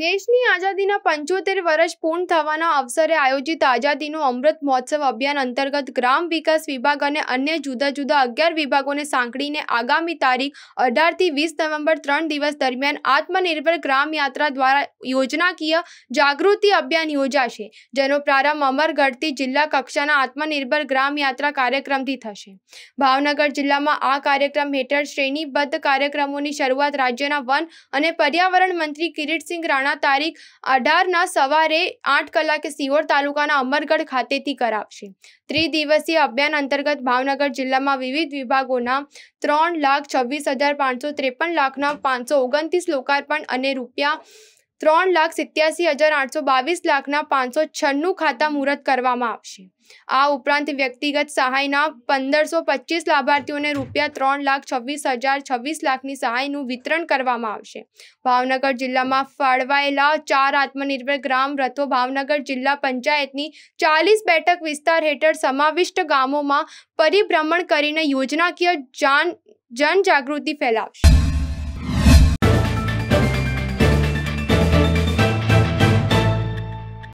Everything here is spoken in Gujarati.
દેશની આઝાદીના પંચોતેર વર્ષ પૂર્ણ થવાના અવસરે આયોજિત આઝાદીનું અમૃત મહોત્સવ અભિયાન અંતર્ગત ગ્રામ વિકાસ વિભાગ અને અન્ય જુદા જુદા અગિયાર વિભાગોને સાંકળીને આગામી તારીખ અઢારથી વીસ નવેમ્બર ત્રણ દિવસ દરમિયાન આત્મનિર્ભર ગ્રામ યાત્રા દ્વારા યોજનાકીય જાગૃતિ અભિયાન યોજાશે જેનો પ્રારંભ અમરગઢથી જિલ્લા કક્ષાના આત્મનિર્ભર ગ્રામ યાત્રા કાર્યક્રમથી થશે ભાવનગર જિલ્લામાં આ કાર્યક્રમ હેઠળ શ્રેણીબદ્ધ કાર્યક્રમોની શરૂઆત રાજ્યના વન અને પર્યાવરણ મંત્રી કિરીટસિંહ રાણા રવાના તારીખ અઢારના સવારે આઠ કલાકે સિહોર તાલુકાના અમરગઢ ખાતેથી કરાવશે ત્રિદિવસીય અભિયાન અંતર્ગત ભાવનગર જિલ્લામાં વિવિધ વિભાગોના ત્રણ લાખ છવ્વીસ હજાર પાંચસો ત્રેપન લાખના પાંચસો ઓગણત્રીસ લોકાર્પણ અને રૂપિયા ત્રણ લાખ સિત્યાસી હજાર આઠસો બાવીસ લાખના પાંચસો છન્નું ખાતા મુહૂર્ત કરવામાં આવશે આ ઉપરાંત વ્યક્તિગત સહાયના પંદરસો પચીસ લાભાર્થીઓને રૂપિયા ત્રણ લાખ છવ્વીસ હજાર છવ્વીસ લાખની સહાયનું વિતરણ કરવામાં આવશે ભાવનગર જિલ્લામાં ફાળવાયેલા ચાર આત્મનિર્ભર ગ્રામ રથો ભાવનગર જિલ્લા પંચાયતની ચાલીસ બેઠક વિસ્તાર હેઠળ સમાવિષ્ટ ગામોમાં પરિભ્રમણ કરીને યોજનાકીય જાન જનજાગૃતિ ફેલાવશે